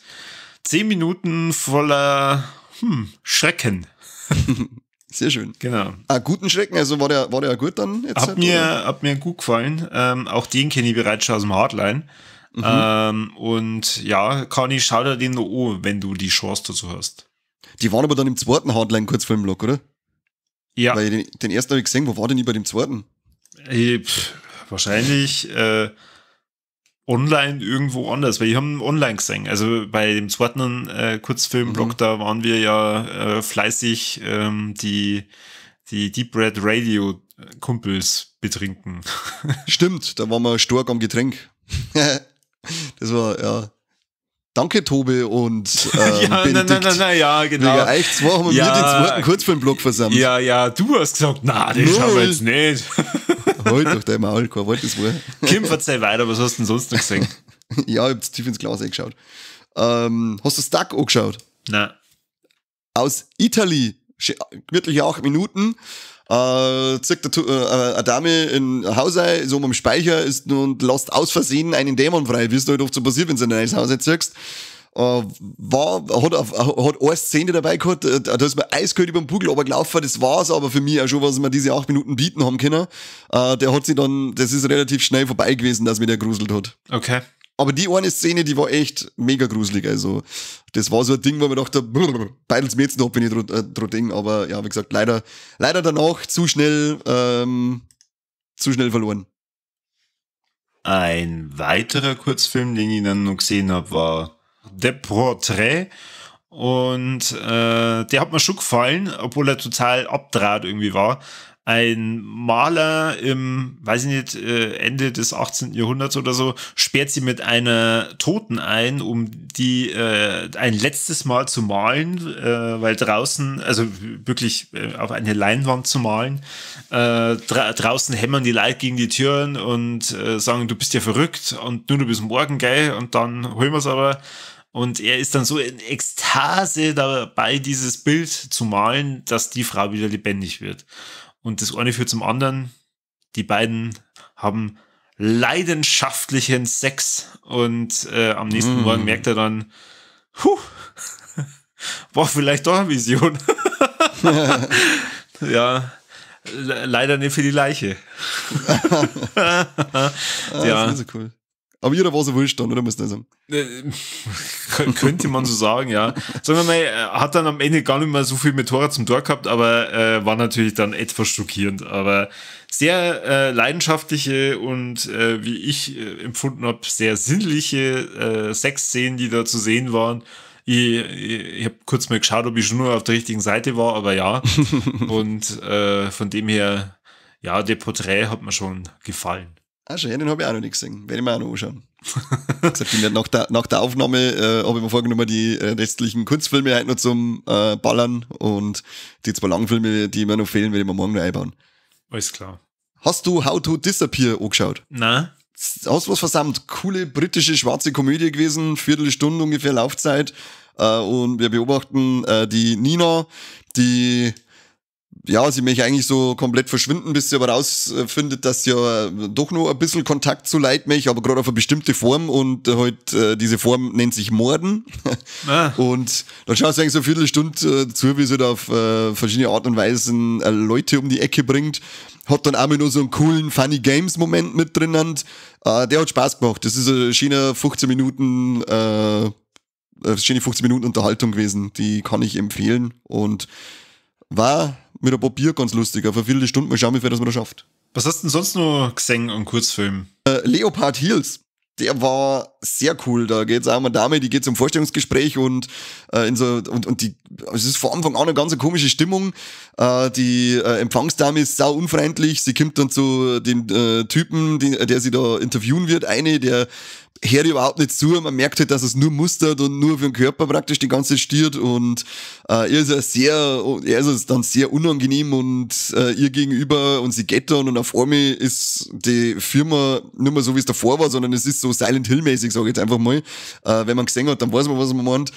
zehn Minuten voller hm, Schrecken. Sehr schön. Genau. Ah, guten Schrecken, also war der, war der gut dann? Jetzt hat, halt, mir, hat mir gut gefallen. Ähm, auch den kenne ich bereits schon aus dem Hardline. Mhm. Ähm, und ja, kann ich, schau dir den noch an, wenn du die Chance dazu hast. Die waren aber dann im zweiten Hardline-Kurzfilmblock, kurz vor dem oder? Ja. Weil den, den ersten habe ich gesehen, wo war denn die bei dem zweiten? Äh, pff, wahrscheinlich äh, online irgendwo anders, weil ich habe ihn online gesehen. Also bei dem zweiten äh, Kurzfilmblock, mhm. da waren wir ja äh, fleißig ähm, die, die Deep Red Radio äh, Kumpels betrinken. Stimmt, da waren wir stark am Getränk. das war, ja. Danke, Tobi und ähm, ja, Benedikt. Nein, nein, nein, ja, genau. Wegen euch zwei haben wir den zweiten Kurzfilmblock versammelt. Ja, ja, du hast gesagt, na, das haben wir jetzt nicht. Halt doch dein Maul, kein Wort ist wahr. Kim, verzeih weiter, was hast du denn sonst noch gesehen? ja, ich hab tief ins Glas eingeschaut. Ähm, hast du Stuck angeschaut? Nein. Aus Italy, wirklich acht Minuten, äh, zirkt eine, äh, äh, eine Dame in Hause, so am Speicher ist und lässt aus Versehen einen Dämon frei, wie es halt oft so passiert, wenn du in ein neues Haus ziehst. Äh, war, hat, hat eine Szene dabei gehabt, äh, da ist mir eiskalt über den Bugel gelaufen, das war es aber für mich auch schon, was wir diese acht Minuten bieten haben können. Äh, der hat sich dann, das ist relativ schnell vorbei gewesen, dass mir der gruselt hat. Okay. Aber die eine Szene, die war echt mega gruselig. Also, das war so ein Ding, wo man dachte, beidels mir jetzt noch, wenn ich drüber äh, dr Aber ja, wie gesagt, leider, leider danach zu schnell, ähm, zu schnell verloren. Ein weiterer Kurzfilm, den ich dann noch gesehen habe, war de Portrait. Und äh, der hat mir schon gefallen, obwohl er total abdraht irgendwie war. Ein Maler im, weiß ich nicht, äh, Ende des 18. Jahrhunderts oder so, sperrt sie mit einer Toten ein, um die äh, ein letztes Mal zu malen, äh, weil draußen, also wirklich äh, auf eine Leinwand zu malen, äh, dra draußen hämmern die Leute gegen die Türen und äh, sagen, du bist ja verrückt und nur du bist morgen geil und dann holen wir es aber. Und er ist dann so in Ekstase dabei, dieses Bild zu malen, dass die Frau wieder lebendig wird. Und das eine führt zum anderen. Die beiden haben leidenschaftlichen Sex und äh, am nächsten mm. Morgen merkt er dann, huh, war vielleicht doch eine Vision. ja, leider nicht für die Leiche. ja, ja. Ah, das ist so cool. Aber jeder war so wurscht dann, oder? Muss sagen. Äh, äh, könnte man so sagen, ja. Sagen wir mal, hat dann am Ende gar nicht mehr so viel mit Tora zum Tor gehabt, aber äh, war natürlich dann etwas schockierend. Aber sehr äh, leidenschaftliche und, äh, wie ich äh, empfunden habe, sehr sinnliche Sexszenen, die da zu sehen waren. Ich, ich, ich habe kurz mal geschaut, ob ich schon nur auf der richtigen Seite war, aber ja. und von dem her, ja, der Porträt hat mir schon gefallen. Ah schon, ja, den habe ich auch noch nicht gesehen. Werde ich mir auch noch anschauen. gesagt, nach, der, nach der Aufnahme äh, habe ich mir vorgenommen, die äh, restlichen Kurzfilme halt noch zum äh, Ballern und die zwei Langfilme, die mir noch fehlen, werde ich mir morgen noch einbauen. Alles klar. Hast du How to Disappear angeschaut? Nein. Hast was versammelt. Coole britische schwarze Komödie gewesen, Viertelstunde ungefähr Laufzeit. Äh, und wir beobachten äh, die Nina, die ja, sie mich eigentlich so komplett verschwinden, bis sie aber rausfindet, dass sie ja doch noch ein bisschen Kontakt zu Leid mich, aber gerade auf eine bestimmte Form und halt äh, diese Form nennt sich Morden. Ah. Und dann schaust du eigentlich so eine Viertelstunde äh, zu, wie sie da auf äh, verschiedene Art und Weisen äh, Leute um die Ecke bringt. Hat dann auch mal nur so einen coolen Funny Games Moment mit drin und äh, der hat Spaß gemacht. Das ist äh, eine schöne 15 Minuten äh, schöne 15 Minuten Unterhaltung gewesen. Die kann ich empfehlen und war mit ein paar Bier ganz lustig. Auf eine Viertelstunde mal schauen, wie viel das man da schafft. Was hast du denn sonst noch gesehen an Kurzfilm? Äh, Leopard Hills. Der war sehr cool. Da geht es auch um eine Dame, die geht zum Vorstellungsgespräch und, äh, in so, und, und die, es ist vor Anfang an eine ganz komische Stimmung. Äh, die äh, Empfangsdame ist sau unfreundlich. Sie kommt dann zu den äh, Typen, den, der sie da interviewen wird, eine, der hört überhaupt nicht zu. Man merkt halt, dass es nur mustert und nur für den Körper praktisch die ganze stiert. Und äh, ihr ist ja sehr, er ist es also dann sehr unangenehm und äh, ihr gegenüber und sie geht dann und auf einmal ist die Firma nicht mehr so, wie es davor war, sondern es ist so Silent Hill-mäßig, sage ich jetzt einfach mal. Äh, wenn man gesehen hat, dann weiß man, was man meint.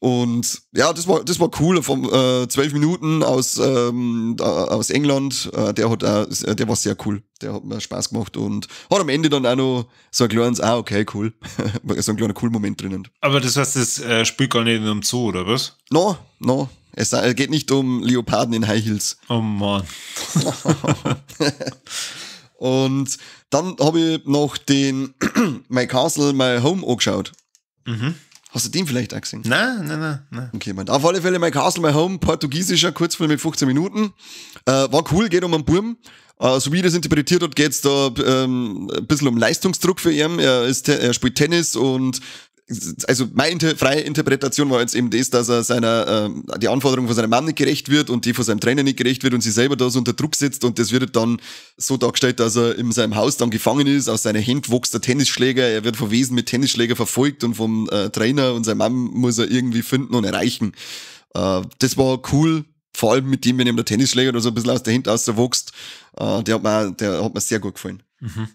Und ja, das war, das war cool. Von äh, zwölf äh, Minuten aus, ähm, aus England, äh, der, hat auch, äh, der war sehr cool. Der hat mir Spaß gemacht und hat am Ende dann auch noch so ein kleines, ah, okay, cool. so ein kleiner cool Moment drinnen. Aber das heißt, das äh, spielt gar nicht in einem Zoo, oder was? No, no. Es äh, geht nicht um Leoparden in High Heels. Oh Mann. und dann habe ich noch den My Castle, My Home angeschaut. Mhm. Hast du den vielleicht auch gesehen? Nein, nein, nein. nein. Okay, man. Auf alle Fälle, mein Castle, my Home, portugiesischer Kurzfilm mit 15 Minuten. Äh, war cool, geht um einen Burm. Äh, so wie ich das interpretiert hat, geht's da ähm, ein bisschen um Leistungsdruck für ihn. Er, ist, er spielt Tennis und also meine freie Interpretation war jetzt eben das, dass er seiner äh, die Anforderungen von seiner Mom nicht gerecht wird und die von seinem Trainer nicht gerecht wird und sie selber da so unter Druck sitzt und das wird halt dann so dargestellt, dass er in seinem Haus dann gefangen ist, aus seiner Hand wächst der Tennisschläger, er wird von Wesen mit Tennisschläger verfolgt und vom äh, Trainer und seinem Mom muss er irgendwie finden und erreichen. Äh, das war cool, vor allem mit dem, wenn ihm der Tennisschläger oder so ein bisschen aus der Hand auswächst, äh, der hat mir der hat mir sehr gut gefallen. Mhm.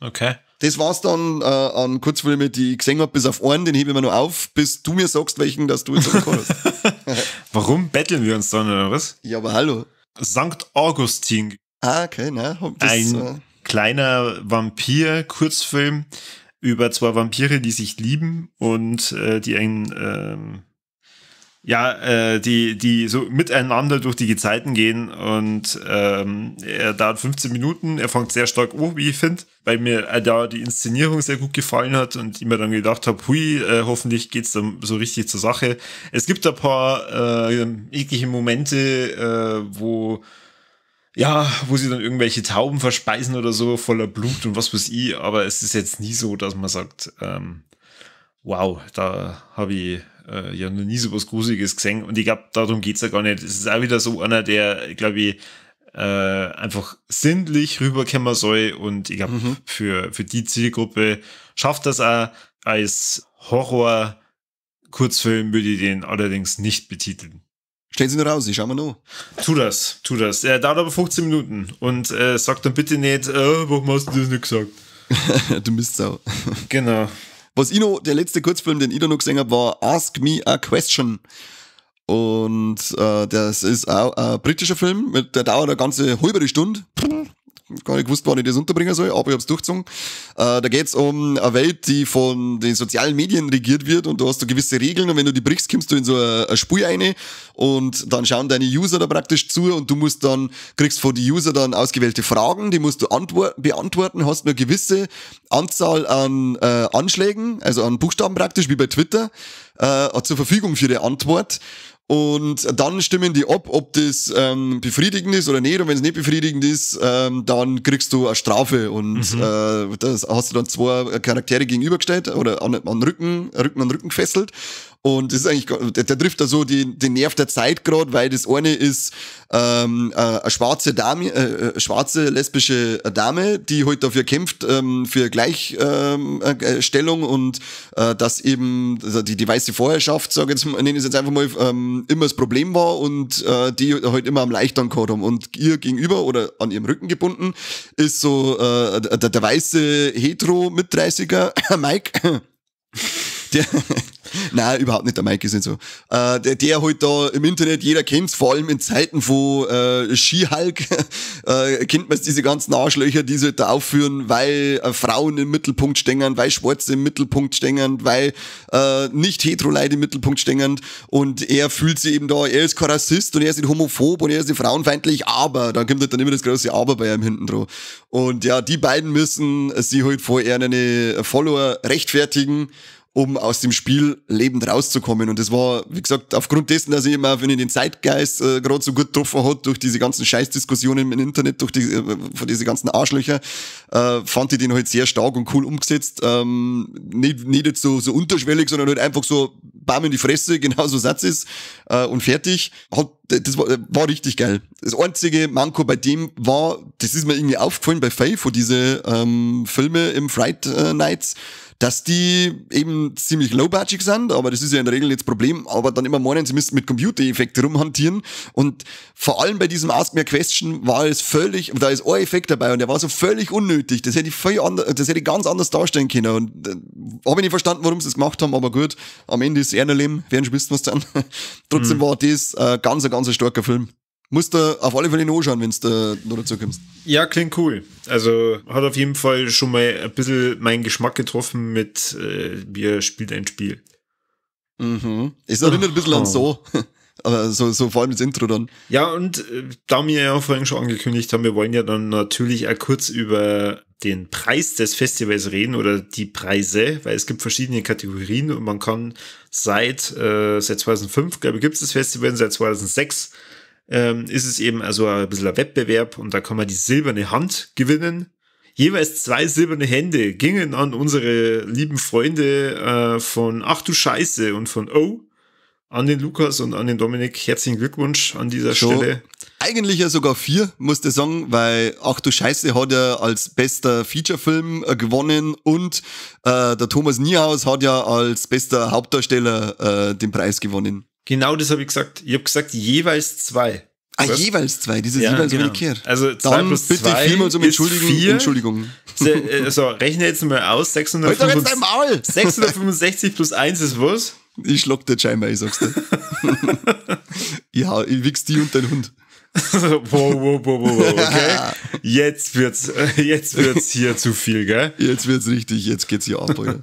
Okay das war's dann äh, an Kurzfilme, die ich gesehen habe, bis auf einen, den hebe ich mir noch auf, bis du mir sagst, welchen, dass du jetzt auch hast. Warum betteln wir uns dann, oder was? Ja, aber hallo. Sankt Augustin. Ah, okay, ne? Ein äh... kleiner Vampir-Kurzfilm über zwei Vampire, die sich lieben und äh, die ein ähm, ja, äh, die, die so miteinander durch die Gezeiten gehen und ähm, er dauert 15 Minuten, er fängt sehr stark an, wie ich finde, weil mir äh, da die Inszenierung sehr gut gefallen hat und ich mir dann gedacht habe, hui, äh, hoffentlich geht's dann so richtig zur Sache. Es gibt ein paar äh, eklige Momente, äh, wo ja, wo sie dann irgendwelche Tauben verspeisen oder so, voller Blut und was weiß ich, aber es ist jetzt nie so, dass man sagt, ähm, wow, da habe ich äh, ich noch nie so was Gruseliges gesehen und ich glaube, darum geht es ja gar nicht. Es ist auch wieder so einer, der, glaube ich, äh, einfach sinnlich rüberkommen soll und ich glaube, mhm. für, für die Zielgruppe schafft das auch als Horror- Kurzfilm würde ich den allerdings nicht betiteln. Stellen Sie nur raus, ich schau mal noch. Tu das, tu das. Er dauert aber 15 Minuten und äh, sag dann bitte nicht, äh, warum hast du das nicht gesagt? du bist sau. genau. Was ich noch, der letzte Kurzfilm, den ich da noch gesehen habe, war Ask Me a Question. Und äh, das ist auch ein britischer Film, mit der dauert eine ganze halbe Stunde gar nicht gewusst, wann ich das unterbringen soll, aber ich habe es durchgezogen. Äh, da geht's um eine Welt, die von den sozialen Medien regiert wird und du hast da gewisse Regeln und wenn du die brichst, kommst du in so eine, ein Spiel rein und dann schauen deine User da praktisch zu und du musst dann, kriegst von die User dann ausgewählte Fragen, die musst du beantworten, hast eine gewisse Anzahl an äh, Anschlägen, also an Buchstaben praktisch, wie bei Twitter, äh, zur Verfügung für die Antwort und dann stimmen die ab, ob das ähm, befriedigend ist oder nicht. Und wenn es nicht befriedigend ist, ähm, dann kriegst du eine Strafe. Und mhm. äh, das hast du dann zwei Charaktere gegenübergestellt oder an, an Rücken, Rücken an Rücken gefesselt. Und das ist eigentlich, der, der trifft da so die, den Nerv der Zeit gerade, weil das eine ist ähm, äh, eine schwarze Dame, äh, äh eine schwarze lesbische Dame, die heute halt dafür kämpft, ähm, für Gleichstellung ähm, äh, äh, und äh, dass eben also die, die weiße Vorherrschaft, sage ich jetzt, nenne ich jetzt einfach mal, ähm, immer das Problem war und äh, die halt immer am Leichtern gehabt haben. Und ihr gegenüber oder an ihrem Rücken gebunden ist so äh, der, der weiße Hetero mit 30er, Mike. Der, Nein, überhaupt nicht. Der Mike ist nicht so. Äh, der, der halt da im Internet, jeder kennt's, vor allem in Zeiten von äh, Skihulk, äh, kennt man diese ganzen Arschlöcher, die sie halt da aufführen, weil äh, Frauen im Mittelpunkt stängern, weil Schwarze im Mittelpunkt stängern, weil äh, nicht Heteroleute im Mittelpunkt stängern. Und er fühlt sich eben da, er ist kein Rassist und er ist nicht homophob und er ist nicht frauenfeindlich, aber, da kommt halt dann immer das große Aber bei ihm hinten drauf. Und ja, die beiden müssen sie halt vor ihren äh, Follower rechtfertigen um aus dem Spiel lebend rauszukommen. Und das war, wie gesagt, aufgrund dessen, dass ich immer, wenn ich den Zeitgeist äh, gerade so gut getroffen hat, durch diese ganzen Scheißdiskussionen im Internet, durch die, äh, von diese ganzen Arschlöcher, äh, fand ich den halt sehr stark und cool umgesetzt. Ähm, nicht, nicht jetzt so, so unterschwellig, sondern halt einfach so bam in die Fresse, genau so Satz ist äh, und fertig. Hat, das war, war richtig geil. Das einzige Manko bei dem war, das ist mir irgendwie aufgefallen bei Faye, von diese ähm, Filme im Fright äh, Nights, dass die eben ziemlich low-budget sind, aber das ist ja in der Regel nicht das Problem, aber dann immer meinen, sie müssten mit Computereffekten rumhantieren und vor allem bei diesem Ask Me a Question war es völlig, da ist ein Effekt dabei und der war so völlig unnötig, das hätte ich völlig anders, das hätte ich ganz anders darstellen können und äh, habe ich nicht verstanden, warum sie das gemacht haben, aber gut, am Ende ist es Leben, werden schon wissen, was dann. Trotzdem mhm. war das äh, ganz, ein ganz starker Film. Musst du auf alle Fälle schauen, wenn du noch dazu kommst. Ja, klingt cool. Also hat auf jeden Fall schon mal ein bisschen meinen Geschmack getroffen mit äh, wir spielt ein Spiel. Mhm. Es erinnert ein bisschen an oh. so. Aber so, so vor allem das Intro dann. Ja, und äh, da wir ja vorhin schon angekündigt haben, wir wollen ja dann natürlich auch kurz über den Preis des Festivals reden oder die Preise, weil es gibt verschiedene Kategorien und man kann seit, äh, seit 2005, glaube ich, gibt es das Festival, seit 2006 ähm, ist es eben also ein bisschen ein Wettbewerb und da kann man die silberne Hand gewinnen. Jeweils zwei silberne Hände gingen an unsere lieben Freunde äh, von Ach du Scheiße und von Oh an den Lukas und an den Dominik herzlichen Glückwunsch an dieser Schon. Stelle. Eigentlich ja sogar vier, musste du sagen, weil Ach du Scheiße hat ja als bester Featurefilm äh, gewonnen und äh, der Thomas Niehaus hat ja als bester Hauptdarsteller äh, den Preis gewonnen. Genau das habe ich gesagt. Ich habe gesagt, jeweils zwei. Ah, Was? jeweils zwei, dieses ja, jeweils genau. umgekehrt. Also zwei Dann plus bitte zwei vielmals um Entschuldigung. Vier. Entschuldigung. Äh, so, rechne jetzt mal aus. 665, halt 665 plus 1 ist was? Ich schlag dir scheinbar, ich sag's dir. ja, ich wichs die und dein Hund. wow, wow, wow, wow, okay. Jetzt wird's, äh, jetzt wird's hier zu viel, gell? Jetzt wird's richtig, jetzt geht's hier ab, Alter.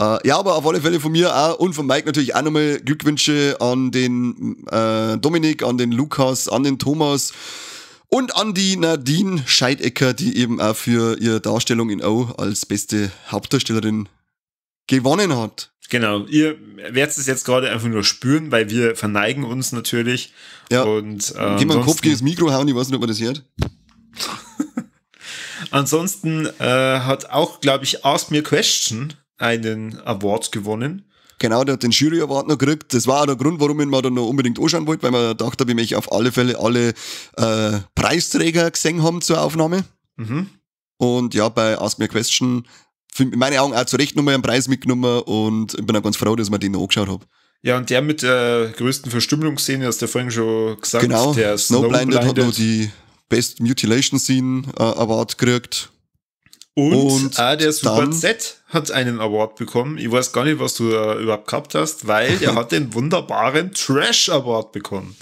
Äh, ja, aber auf alle Fälle von mir auch und von Mike natürlich auch nochmal Glückwünsche an den äh, Dominik, an den Lukas, an den Thomas und an die Nadine Scheidecker, die eben auch für ihre Darstellung in O als beste Hauptdarstellerin gewonnen hat. Genau, ihr werdet es jetzt gerade einfach nur spüren, weil wir verneigen uns natürlich. Ja. Und, äh, Geh mal den Kopf gegen das Mikro hauen, ich weiß nicht, ob man das hört. ansonsten äh, hat auch, glaube ich, Ask Me a Question einen Award gewonnen. Genau, der hat den Jury Award noch gekriegt. Das war auch der Grund, warum ich mir dann noch unbedingt anschauen wollte, weil man dachte, ich möchte auf alle Fälle alle äh, Preisträger gesehen haben zur Aufnahme. Mhm. Und ja, bei Ask Me a Question, in meinen Augen auch zu Recht nochmal einen Preis mitgenommen und ich bin auch ganz froh, dass man den noch angeschaut habe. Ja, und der mit der äh, größten Verstümmelungsszene, hast du ja vorhin schon gesagt, genau, der Snowblinded, Snowblinded hat noch die Best Mutilation Scene äh, Award gekriegt. Und, und auch der Super Z hat einen Award bekommen. Ich weiß gar nicht, was du äh, überhaupt gehabt hast, weil er hat den wunderbaren Trash Award bekommen.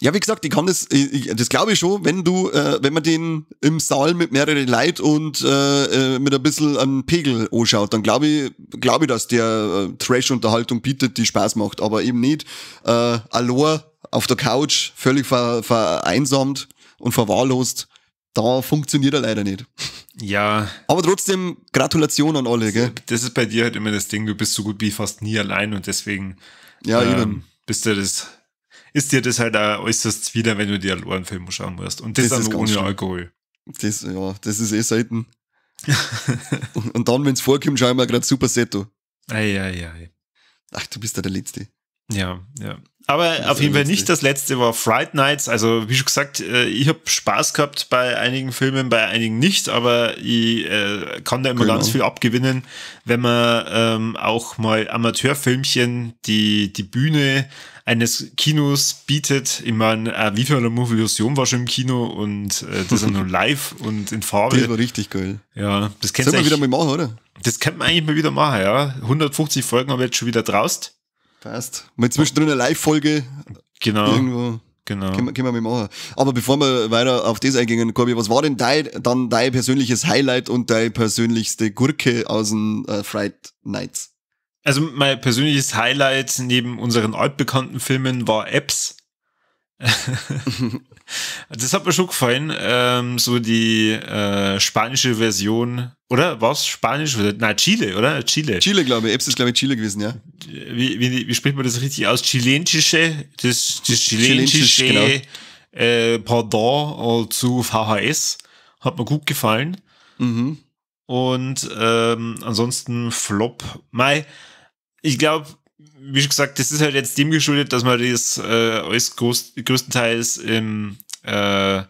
Ja, wie gesagt, ich kann das, ich, das glaube ich schon, wenn du, äh, wenn man den im Saal mit mehreren Leuten und äh, äh mit ein bisschen einem Pegel anschaut, dann glaube ich, glaube ich, dass der äh, Trash-Unterhaltung bietet, die Spaß macht, aber eben nicht äh, allein auf der Couch, völlig ver, vereinsamt und verwahrlost. Da funktioniert er leider nicht. Ja. Aber trotzdem, Gratulation an alle, gell? Das ist bei dir halt immer das Ding, du bist so gut wie fast nie allein und deswegen ja, ähm, eben. bist du das, ist dir das halt auch äußerst wieder, wenn du dir einen Film schauen musst. Und das, das dann ohne schlimm. Alkohol. Das, ja, das ist eh selten. und, und, dann, wenn es vorkommt, schau ich mir gerade Super Seto. Ei, ei, ei. Ach, du bist ja der Letzte. Ja, ja. Aber auf jeden Fall nicht das letzte war Fright Nights. Also wie schon gesagt, äh, ich habe Spaß gehabt bei einigen Filmen, bei einigen nicht, aber ich äh, kann da immer genau. ganz viel abgewinnen, wenn man ähm, auch mal Amateurfilmchen, die die Bühne eines Kinos bietet. Ich meine, äh, Viva la Movilusion war schon im Kino und äh, das ist nur live und in Farbe. Das war richtig geil. Ja, das kennt man wieder mal machen, oder? Das kennt man eigentlich mal wieder machen, ja. 150 Folgen haben wir jetzt schon wieder draußen. Passt. Mal zwischendrin eine Live-Folge. Genau. Irgendwo. Genau. Können, können wir machen. Aber bevor wir weiter auf das eingehen, Corby, was war denn dein, dann dein persönliches Highlight und deine persönlichste Gurke aus den äh, Fright Nights? Also mein persönliches Highlight neben unseren altbekannten Filmen war Apps. das hat mir schon gefallen. Ähm, so die äh, spanische Version oder war es Spanisch? Oder, nein, Chile, oder? Chile. Chile, glaube ich. Eps ist, glaube ich, Chile gewesen, ja. Wie, wie, wie spricht man das richtig aus? Chilenische, das, das chilentische genau. äh, Pardon zu also VHS hat mir gut gefallen. Mhm. Und ähm, ansonsten Flop. Mai, ich glaube, wie gesagt, das ist halt jetzt dem geschuldet, dass man das äh, alles groß, größtenteils im äh,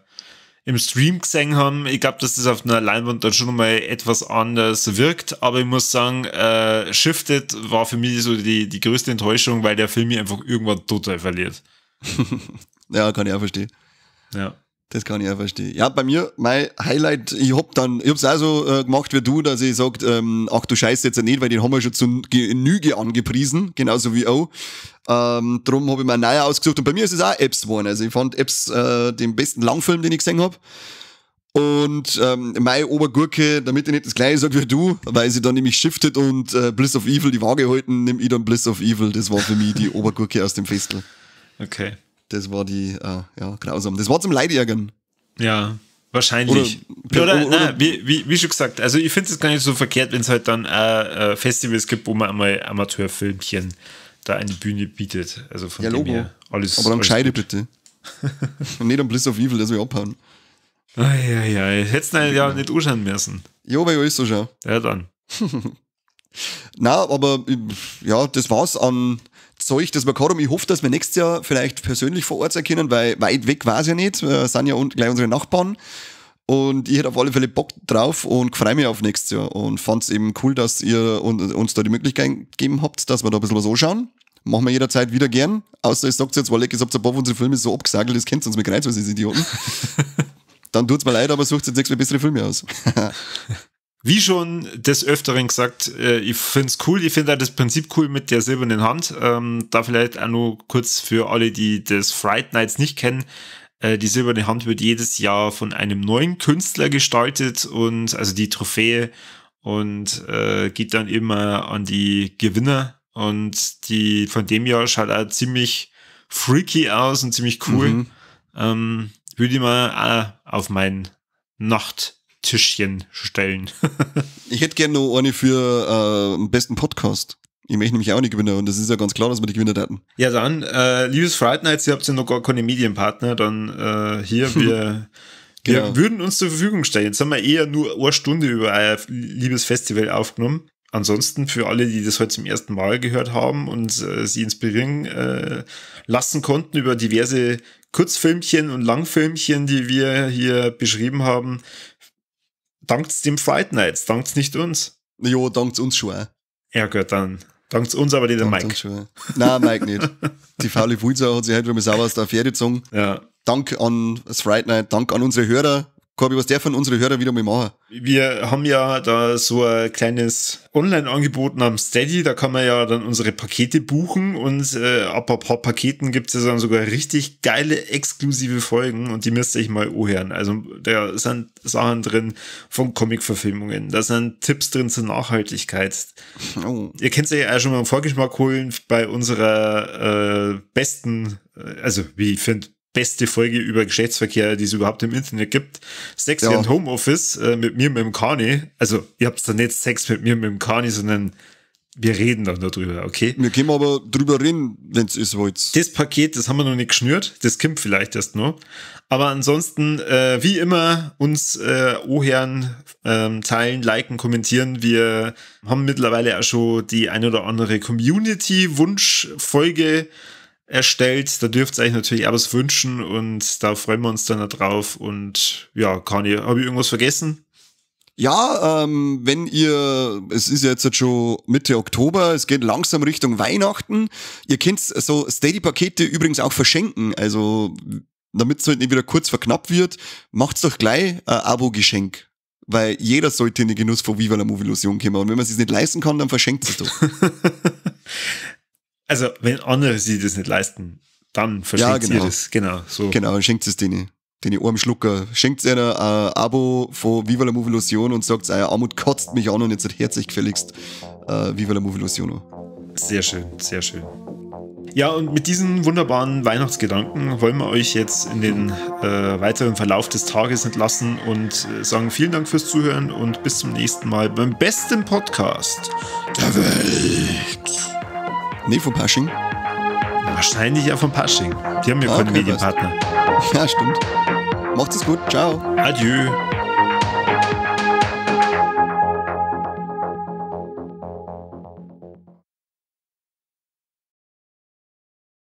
im Stream gesehen haben. Ich glaube, dass das auf einer Leinwand dann schon mal etwas anders wirkt, aber ich muss sagen, äh, Shifted war für mich so die, die größte Enttäuschung, weil der Film mir einfach irgendwann total verliert. ja, kann ich auch verstehen. Ja. Das kann ich auch verstehen. Ja, bei mir, mein Highlight, ich hab dann, ich hab's auch so äh, gemacht wie du, dass ich sagt, ähm, ach du Scheiße jetzt nicht, weil den haben wir schon zu Genüge angepriesen, genauso wie auch. Ähm, drum habe ich mir einen neuen ausgesucht und bei mir ist es auch Apps geworden. Also ich fand Apps äh, den besten Langfilm, den ich gesehen hab. Und ähm, meine Obergurke, damit ich nicht das gleiche sage wie du, weil sie dann nämlich shiftet und äh, Bliss of Evil die Waage halten, nehme ich dann Bliss of Evil. Das war für mich die Obergurke aus dem Festel. Okay. Das war die, äh, ja, grausam. Also das war zum Leidigen. Ja, wahrscheinlich. Oder, oder, oder, nein, wie, wie, wie, schon gesagt, also ich finde es gar nicht so verkehrt, wenn es halt dann äh, äh, Festivals gibt, wo man einmal Amateurfilmchen da eine Bühne bietet. Also von ja, dem Logo. her alles. Aber dann gescheite bitte. Und nicht am Bliss of Evil, das will ich abhauen. Eieiei, hättest du ja nicht anschauen müssen. Ja, bei euch so schon. Ja, dann. Na, aber ja, das war's an Zeug, das wir gehabt haben. Ich hoffe, dass wir nächstes Jahr vielleicht persönlich vor Ort erkennen, weil weit weg war es ja nicht. Wir sind ja gleich unsere Nachbarn. Und ich hätte auf alle Fälle Bock drauf und freue mich auf nächstes Jahr. Und fand es eben cool, dass ihr uns da die Möglichkeit gegeben habt, dass wir da ein bisschen was anschauen. Machen wir jederzeit wieder gern. Außer ihr sagt jetzt, weil ich gesagt habe, unsere Filme so abgesagelt, das kennt ihr uns mit rein, was ist Idioten. Dann tut's mir leid, aber sucht jetzt nächstes Mal bessere Filme aus. wie schon des Öfteren gesagt, äh, ich finde es cool, ich finde das Prinzip cool mit der silbernen Hand. Ähm, da vielleicht auch nur kurz für alle, die das Fright Nights nicht kennen. Äh, die silberne Hand wird jedes Jahr von einem neuen Künstler gestaltet und also die Trophäe und äh, geht dann immer an die Gewinner. Und die von dem Jahr schaut auch ziemlich freaky aus und ziemlich cool. Mhm. Ähm, würde ich mal auf meinen Nacht Tischchen stellen. ich hätte gerne noch eine für äh, besten Podcast. Ich möchte nämlich auch nicht gewinnen und das ist ja ganz klar, dass wir die Gewinner hatten. Ja, dann, äh, liebes Fright Nights, ihr habt ja noch gar keine Medienpartner, dann äh, hier, wir, genau. wir ja. würden uns zur Verfügung stellen. Jetzt haben wir eher nur eine Stunde über euer liebes Festival aufgenommen. Ansonsten für alle, die das heute zum ersten Mal gehört haben und äh, sie inspirieren äh, lassen konnten über diverse Kurzfilmchen und Langfilmchen, die wir hier beschrieben haben, dankt's dem Fright Nights, dankt's nicht uns. Jo, dankt's uns schon auch. Ja gut, dann dankt's uns, aber nicht dem Mike. Uns schon Nein, Mike nicht. Die faule Wulsa hat sich halt, wenn man sauer ist, auf Erde gezogen. Ja. Dank an das Fright Night, Dank an unsere Hörer, Corby, was der von unseren Hörern wieder mal machen? Wir haben ja da so ein kleines Online-Angebot namens Steady, da kann man ja dann unsere Pakete buchen und äh, ab ein paar Paketen gibt es ja dann sogar richtig geile exklusive Folgen und die müsste ich mal ohren. Also da sind Sachen drin von Comic-Verfilmungen, da sind Tipps drin zur Nachhaltigkeit. Oh. Ihr könnt es ja auch schon mal im Vorgeschmack holen bei unserer äh, besten, äh, also wie ich finde, beste Folge über Geschäftsverkehr, die es überhaupt im Internet gibt. Sex ja. während Homeoffice äh, mit mir mit dem Kani. Also, ihr habt dann nicht Sex mit mir mit dem Kani, sondern wir reden dann darüber, okay? Wir können aber drüber reden, wenn es ist wollt. Das Paket, das haben wir noch nicht geschnürt. Das kommt vielleicht erst noch. Aber ansonsten, äh, wie immer, uns äh, Ohren ähm, teilen, liken, kommentieren. Wir haben mittlerweile auch schon die ein oder andere Community-Wunschfolge. folge erstellt. Da dürft ihr euch natürlich auch was wünschen und da freuen wir uns dann drauf. Und ja, kann ich, habe ich irgendwas vergessen? Ja, ähm, wenn ihr, es ist jetzt halt schon Mitte Oktober, es geht langsam Richtung Weihnachten. Ihr könnt so Steady-Pakete übrigens auch verschenken. Also, damit es halt nicht wieder kurz verknappt wird, macht's doch gleich ein Abo-Geschenk weil jeder sollte in den Genuss von Viva la Movilusion kommen. Und wenn man es sich nicht leisten kann, dann verschenkt es doch. Also, wenn andere sie das nicht leisten, dann versteht ja, genau. ihr das. Genau, so. Genau, schenkt es denen. Den Ohrenschlucker. Schenkt einer ein äh, Abo von Viva la Move Illusion und sagt, eure äh, Armut kotzt mich an und jetzt herzlich gefälligst äh, Viva la Move Illusion Sehr schön, sehr schön. Ja, und mit diesen wunderbaren Weihnachtsgedanken wollen wir euch jetzt in den äh, weiteren Verlauf des Tages entlassen und äh, sagen vielen Dank fürs Zuhören und bis zum nächsten Mal beim besten Podcast der Welt. Nee, von Pasching. Wahrscheinlich ja von Pasching. Die haben ja ah, keinen Medienpartner. Ja, stimmt. Macht es gut. Ciao. Adieu.